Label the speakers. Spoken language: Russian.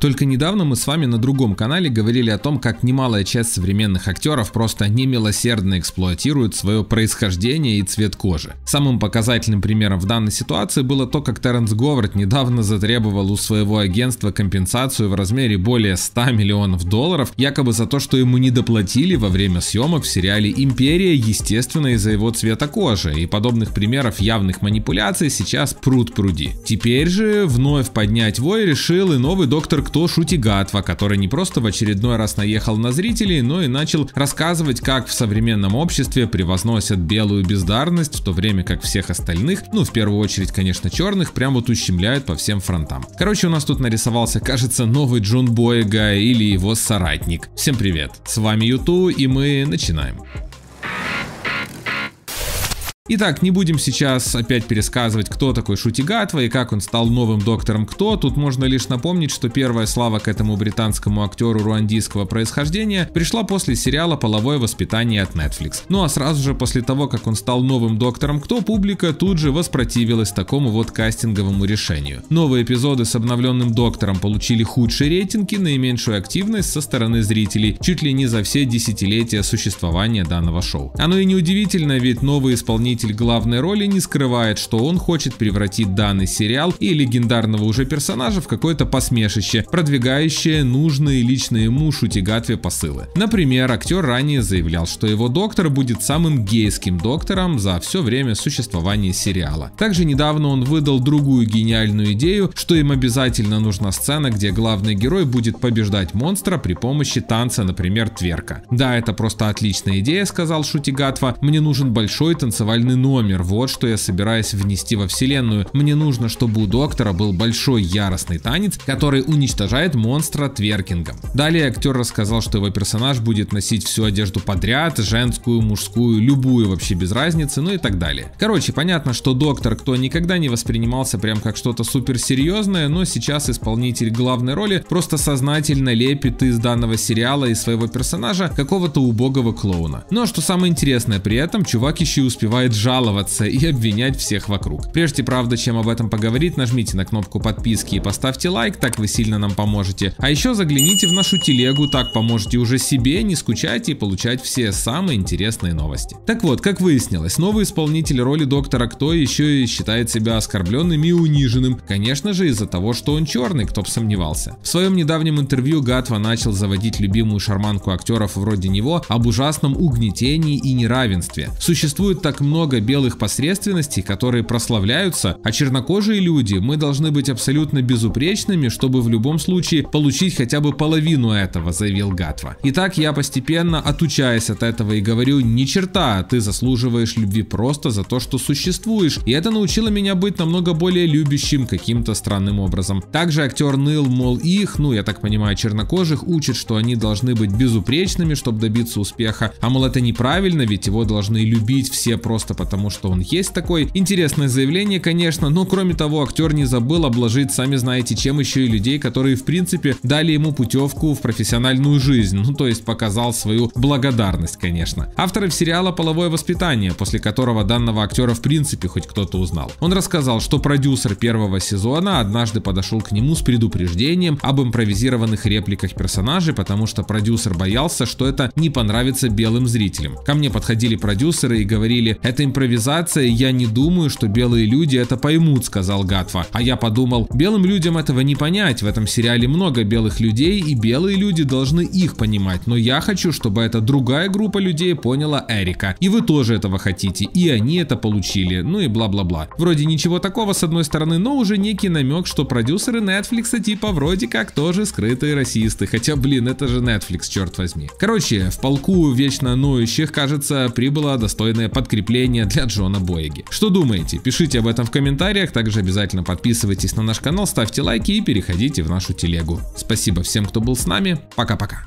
Speaker 1: Только недавно мы с вами на другом канале говорили о том, как немалая часть современных актеров просто немилосердно эксплуатирует свое происхождение и цвет кожи. Самым показательным примером в данной ситуации было то, как Теренс Говард недавно затребовал у своего агентства компенсацию в размере более 100 миллионов долларов, якобы за то, что ему не доплатили во время съемок в сериале «Империя», естественно, из-за его цвета кожи, и подобных примеров явных манипуляций сейчас пруд пруди. Теперь же вновь поднять вой решил и новый доктор кто шути Гатва, который не просто в очередной раз наехал на зрителей, но и начал рассказывать, как в современном обществе превозносят белую бездарность, в то время как всех остальных, ну в первую очередь, конечно, черных, прям вот ущемляют по всем фронтам. Короче, у нас тут нарисовался, кажется, новый Джон Бойга или его соратник. Всем привет, с вами Юту и мы начинаем. Итак, не будем сейчас опять пересказывать, кто такой Шутигатва и как он стал новым доктором кто. Тут можно лишь напомнить, что первая слава к этому британскому актеру руандийского происхождения пришла после сериала «Половое воспитание» от Netflix. Ну а сразу же после того, как он стал новым доктором кто, публика тут же воспротивилась такому вот кастинговому решению. Новые эпизоды с обновленным доктором получили худшие рейтинги, наименьшую активность со стороны зрителей чуть ли не за все десятилетия существования данного шоу. Оно и неудивительно, ведь новые исполнители исполнитель главной роли не скрывает, что он хочет превратить данный сериал и легендарного уже персонажа в какое-то посмешище, продвигающее нужные лично ему Шутигатве посылы. Например, актер ранее заявлял, что его доктор будет самым гейским доктором за все время существования сериала. Также недавно он выдал другую гениальную идею, что им обязательно нужна сцена, где главный герой будет побеждать монстра при помощи танца, например, тверка. Да, это просто отличная идея, сказал Шутигатва, мне нужен большой танцевальный дополнительный номер, вот что я собираюсь внести во вселенную. Мне нужно, чтобы у доктора был большой яростный танец, который уничтожает монстра тверкингом. Далее актер рассказал, что его персонаж будет носить всю одежду подряд, женскую, мужскую, любую вообще без разницы, ну и так далее. Короче, понятно, что доктор, кто никогда не воспринимался прям как что-то суперсерьезное, но сейчас исполнитель главной роли просто сознательно лепит из данного сериала и своего персонажа какого-то убогого клоуна. Но что самое интересное, при этом чувак еще и успевает жаловаться и обвинять всех вокруг. Прежде, правда, чем об этом поговорить, нажмите на кнопку подписки и поставьте лайк, так вы сильно нам поможете. А еще загляните в нашу телегу, так поможете уже себе, не скучайте и получать все самые интересные новости. Так вот, как выяснилось, новый исполнитель роли доктора Кто еще и считает себя оскорбленным и униженным, конечно же из-за того, что он черный, кто бы сомневался. В своем недавнем интервью Гатва начал заводить любимую шарманку актеров вроде него об ужасном угнетении и неравенстве. Существует так много много белых посредственностей, которые прославляются, а чернокожие люди, мы должны быть абсолютно безупречными, чтобы в любом случае получить хотя бы половину этого, заявил Гатва. Итак, я постепенно отучаюсь от этого и говорю, ни черта, ты заслуживаешь любви просто за то, что существуешь. И это научило меня быть намного более любящим каким-то странным образом. Также актер ныл, мол, их, ну я так понимаю, чернокожих учит, что они должны быть безупречными, чтобы добиться успеха. А мол, это неправильно, ведь его должны любить все просто просто потому, что он есть такой. Интересное заявление, конечно, но кроме того, актер не забыл обложить, сами знаете, чем еще и людей, которые в принципе дали ему путевку в профессиональную жизнь, ну то есть показал свою благодарность, конечно. Авторы сериала «Половое воспитание», после которого данного актера в принципе хоть кто-то узнал. Он рассказал, что продюсер первого сезона однажды подошел к нему с предупреждением об импровизированных репликах персонажей, потому что продюсер боялся, что это не понравится белым зрителям. Ко мне подходили продюсеры и говорили, это это импровизация, я не думаю, что белые люди это поймут, сказал Гатва. А я подумал, белым людям этого не понять, в этом сериале много белых людей, и белые люди должны их понимать, но я хочу, чтобы эта другая группа людей поняла Эрика. И вы тоже этого хотите, и они это получили, ну и бла-бла-бла. Вроде ничего такого с одной стороны, но уже некий намек, что продюсеры Netflix типа вроде как тоже скрытые расисты, хотя блин, это же Netflix, черт возьми. Короче, в полку вечно ноющих, кажется, прибыло достойное подкрепление откровение для Джона Боеги. Что думаете? Пишите об этом в комментариях, также обязательно подписывайтесь на наш канал, ставьте лайки и переходите в нашу телегу. Спасибо всем, кто был с нами. Пока-пока.